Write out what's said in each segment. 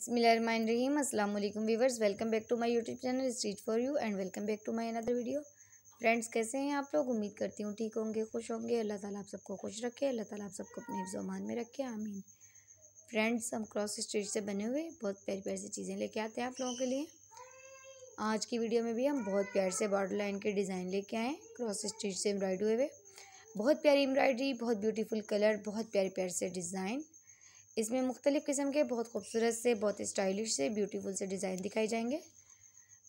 बसमीम अस्सलाम वालेकुम viewers welcome back to my YouTube channel street for you and welcome back to my another video friends कैसे हैं आप लोग उम्मीद करती हूँ ठीक होंगे खुश होंगे अल्लाह ताला आप सबको खुश रखे अल्लाह ताला आप सबको अपने जमान में रखे आमीन फ्रेंड्स हम क्रॉस स्ट्रीट से बने हुए बहुत प्यारी प्यार सी चीज़ें लेके आते हैं आप लोगों के लिए आज की वीडियो में भी हम बहुत प्यार से बॉर्डर लाइन के डिज़ाइन लेके आएँ क्रॉस स्ट्रीट से एम्ब्रॉयड हुए हुए बहुत प्यारी एम्ब्रॉयडरी बहुत ब्यूटीफुल कलर बहुत प्यारे प्यारे से डिज़ाइन इसमें मुख्तलिफ़ किस्म के बहुत खूबसूरत से बहुत स्टाइलिश से ब्यूटीफुल से डिज़ाइन दिखाई जाएंगे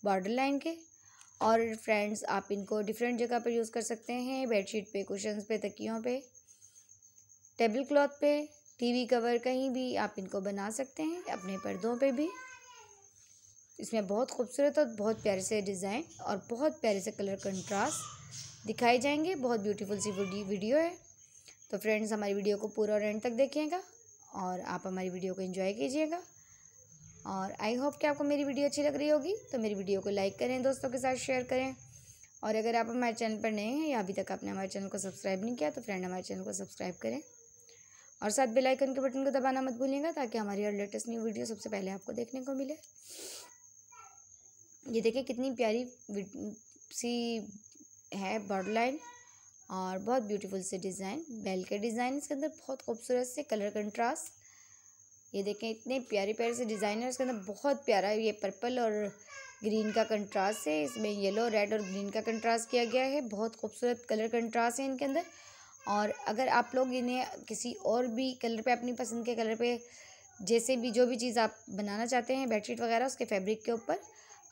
बॉर्डर लाइन के और फ्रेंड्स आप इनको डिफरेंट जगह पर यूज़ कर सकते हैं बेडशीट पे कुशन पे तकियों पे टेबल क्लॉथ पे टीवी कवर कहीं भी आप इनको बना सकते हैं अपने पर्दों पे भी इसमें बहुत खूबसूरत और बहुत प्यारे से डिज़ाइन और बहुत प्यारे से कलर कंट्रास्ट दिखाए जाएंगे बहुत ब्यूटीफुल सी वीडियो है तो फ्रेंड्स हमारी वीडियो को पूरा और एंड तक देखिएगा और आप हमारी वीडियो को एंजॉय कीजिएगा और आई होप कि आपको मेरी वीडियो अच्छी लग रही होगी तो मेरी वीडियो को लाइक करें दोस्तों के साथ शेयर करें और अगर आप हमारे चैनल पर नए हैं या अभी तक आपने हमारे चैनल को सब्सक्राइब नहीं किया तो फ्रेंड हमारे चैनल को सब्सक्राइब करें और साथ बेल आइकन के बटन को दबाना मत भूलिएगा ताकि हमारी और लेटेस्ट न्यू वीडियो सबसे पहले आपको देखने को मिले ये देखिए कितनी प्यारी सी है बर्ड लाइन और बहुत ब्यूटीफुल से डिज़ाइन बेल के डिज़ाइन इसके अंदर बहुत खूबसूरत से कलर कंट्रास्ट ये देखें इतने प्यारे प्यारे से डिज़ाइन है उसके अंदर बहुत प्यारा ये पर्पल और ग्रीन का कंट्रास्ट है इसमें येलो रेड और ग्रीन का कंट्रास्ट किया गया है बहुत खूबसूरत कलर कंट्रास्ट है इनके अंदर और अगर आप लोग इन्हें किसी और भी कलर पे अपनी पसंद के कलर पे जैसे भी जो भी चीज़ आप बनाना चाहते हैं बेडशीट वगैरह उसके फैब्रिक के ऊपर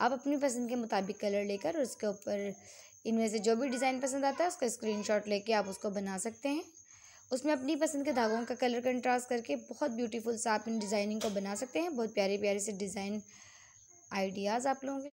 आप अपनी पसंद के मुताबिक कलर लेकर उसके ऊपर इनमें से जो भी डिज़ाइन पसंद आता है उसका स्क्रीनशॉट लेके आप उसको बना सकते हैं उसमें अपनी पसंद के धागों का कलर कंट्रास्ट करके बहुत ब्यूटीफुल सा आप इन डिज़ाइनिंग को बना सकते हैं बहुत प्यारे प्यारे से डिज़ाइन आइडियाज़ आप लोगों के